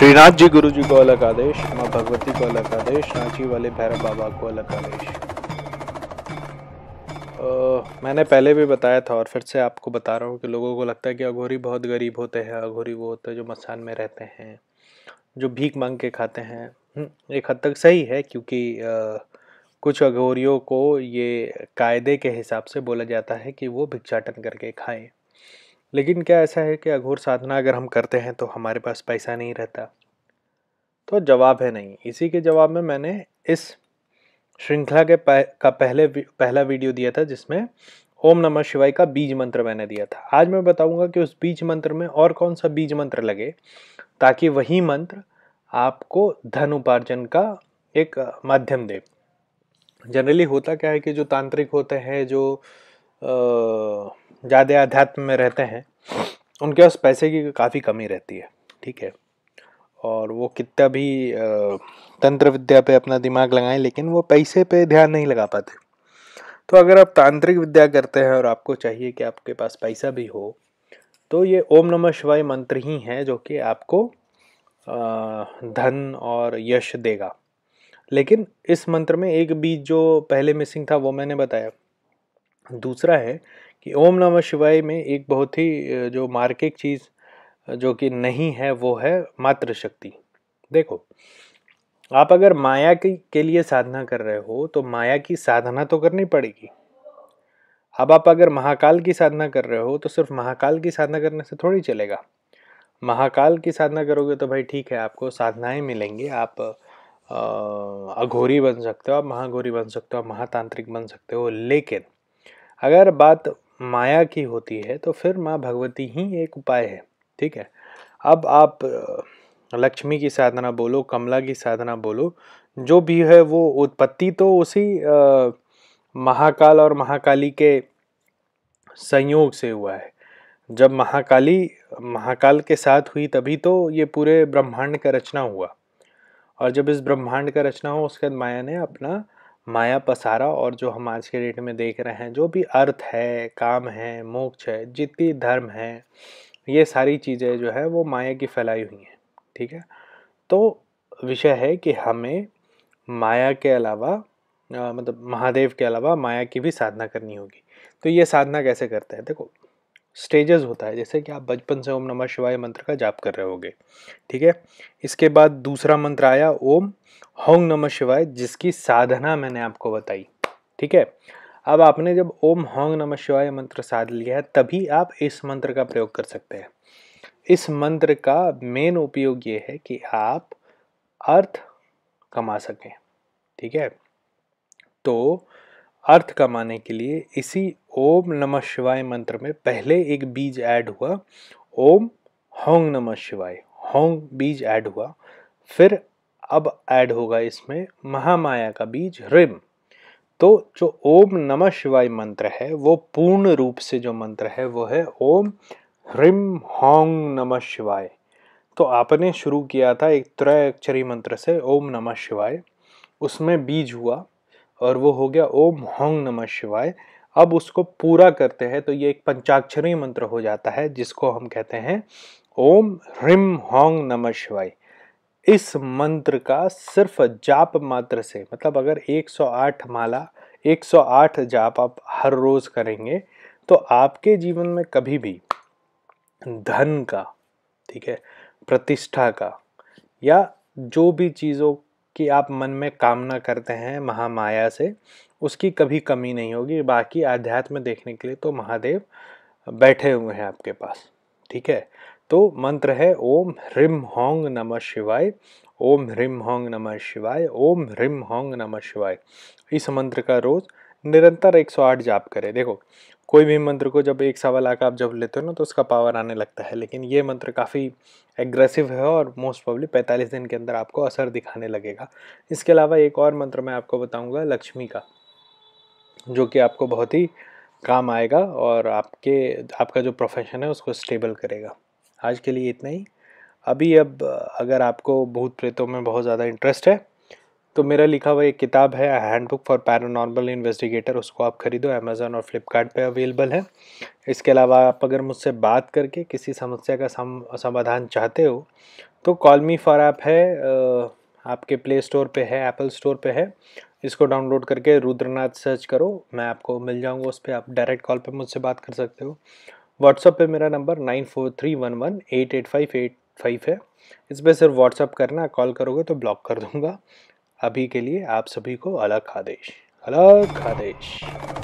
श्रीनाथ जी गुरु जी को अलग आदेश माँ भगवती को अलग आदेश रांची वाले भैरव बाबा को अलग आदेश मैंने पहले भी बताया था और फिर से आपको बता रहा हूँ कि लोगों को लगता है कि अघोरी बहुत गरीब होते हैं अघोरी वो होते हैं जो मसान में रहते हैं जो भीख मांग के खाते हैं हम्म, एक हद तक सही है क्योंकि कुछ अघोरियों को ये कायदे के हिसाब से बोला जाता है कि वो भिक्षाटन करके खाएं लेकिन क्या ऐसा है कि अघोर साधना अगर हम करते हैं तो हमारे पास पैसा नहीं रहता तो जवाब है नहीं इसी के जवाब में मैंने इस श्रृंखला के का पहले पहला वीडियो दिया था जिसमें ओम नमः शिवाय का बीज मंत्र मैंने दिया था आज मैं बताऊंगा कि उस बीज मंत्र में और कौन सा बीज मंत्र लगे ताकि वही मंत्र आपको धन उपार्जन का एक माध्यम दे जनरली होता क्या है कि जो तांत्रिक होते हैं जो आ, ज़्यादा अध्यात्म में रहते हैं उनके पास पैसे की काफ़ी कमी रहती है ठीक है और वो कितना भी तंत्र विद्या पे अपना दिमाग लगाएं लेकिन वो पैसे पे ध्यान नहीं लगा पाते तो अगर आप तांत्रिक विद्या करते हैं और आपको चाहिए कि आपके पास पैसा भी हो तो ये ओम नमः शिवाय मंत्र ही है जो कि आपको धन और यश देगा लेकिन इस मंत्र में एक बीज जो पहले मिसिंग था वो मैंने बताया दूसरा है कि ओम नमः शिवाय में एक बहुत ही जो मार्किक चीज़ जो कि नहीं है वो है मातृशक्ति देखो आप अगर माया की के लिए साधना कर रहे हो तो माया की साधना तो करनी पड़ेगी अब आप अगर महाकाल की साधना कर रहे हो तो सिर्फ महाकाल की साधना करने से थोड़ी चलेगा महाकाल की साधना करोगे तो भाई ठीक है आपको साधनाएं मिलेंगी आप अघोरी बन सकते हो आप महाघोरी बन सकते हो महातांत्रिक बन सकते हो लेकिन अगर बात माया की होती है तो फिर माँ भगवती ही एक उपाय है ठीक है अब आप लक्ष्मी की साधना बोलो कमला की साधना बोलो जो भी है वो उत्पत्ति तो उसी महाकाल और महाकाली के संयोग से हुआ है जब महाकाली महाकाल के साथ हुई तभी तो ये पूरे ब्रह्मांड का रचना हुआ और जब इस ब्रह्मांड का रचना हो उसके बाद माया ने अपना माया पसारा और जो हम आज के डेट में देख रहे हैं जो भी अर्थ है काम है मोक्ष है जितनी धर्म है ये सारी चीज़ें जो है वो माया की फैलाई हुई हैं ठीक है तो विषय है कि हमें माया के अलावा आ, मतलब महादेव के अलावा माया की भी साधना करनी होगी तो ये साधना कैसे करते हैं देखो स्टेजेस होता है जैसे कि आप बचपन से ओम नमः शिवाय मंत्र का जाप कर रहे होगे ठीक है इसके बाद दूसरा मंत्र आया ओम होंग नमः शिवाय जिसकी साधना मैंने आपको बताई ठीक है अब आपने जब ओम होंग नमः शिवाय मंत्र साध लिया है तभी आप इस मंत्र का प्रयोग कर सकते हैं इस मंत्र का मेन उपयोग ये है कि आप अर्थ कमा सकें ठीक है तो अर्थ कमाने के लिए इसी ओम नमः शिवाय मंत्र में पहले एक बीज ऐड हुआ ओम होंग नमः शिवाय होंग बीज ऐड हुआ फिर अब ऐड होगा इसमें महामाया का बीज रिम तो जो ओम नमः शिवाय मंत्र है वो पूर्ण रूप से जो मंत्र है वो है ओम ह्रिम होंग नमः शिवाय तो आपने शुरू किया था एक त्रय अक्षरी मंत्र से ओम नमः शिवाय उसमें बीज हुआ और वो हो गया ओम होंग नमः शिवाय अब उसको पूरा करते हैं तो ये एक पंचाक्षरी मंत्र हो जाता है जिसको हम कहते हैं ओम ह्रीम होंग नमः शिवाय इस मंत्र का सिर्फ जाप मात्र से मतलब अगर 108 माला 108 जाप आप हर रोज़ करेंगे तो आपके जीवन में कभी भी धन का ठीक है प्रतिष्ठा का या जो भी चीज़ों कि आप मन में कामना करते हैं महामाया से उसकी कभी कमी नहीं होगी बाकी अध्यात्म देखने के लिए तो महादेव बैठे हुए हैं आपके पास ठीक है तो मंत्र है ओम ह्रीम होंग नमः शिवाय ओम ह्रीम होंग नमः शिवाय ओम ह्रीम होंग नमः शिवाय इस मंत्र का रोज़ निरंतर 108 जाप करें देखो कोई भी मंत्र को जब एक सवा लाख आप जब लेते हो ना तो उसका पावर आने लगता है लेकिन ये मंत्र काफ़ी एग्रेसिव है और मोस्ट प्रॉबली पैंतालीस दिन के अंदर आपको असर दिखाने लगेगा इसके अलावा एक और मंत्र मैं आपको बताऊंगा लक्ष्मी का जो कि आपको बहुत ही काम आएगा और आपके आपका जो प्रोफेशन है उसको स्टेबल करेगा आज के लिए इतना ही अभी अब अगर आपको भूत प्रेतों में बहुत ज़्यादा इंटरेस्ट है तो मेरा लिखा हुआ एक किताब है हैंडबुक फॉर पैरानॉर्मल इन्वेस्टिगेटर उसको आप खरीदो अमेज़ोन और फ्लिपकार्ट पे अवेलेबल है इसके अलावा आप अगर मुझसे बात करके किसी समस्या का सम समाधान चाहते हो तो कॉल मी फॉर ऐप है आपके प्ले स्टोर पे है एप्पल स्टोर पे है इसको डाउनलोड करके रुद्रनाथ सर्च करो मैं आपको मिल जाऊँगा उस पर आप डायरेक्ट कॉल पर मुझसे बात कर सकते हो व्हाट्सअप पे मेरा number nine four three one one eight eight five eight five है इस पर सिर्फ व्हाट्सअप करना कॉल करोगे तो ब्लॉक कर दूँगा अभी के लिए आप सभी को अलग आदेश अलग आदेश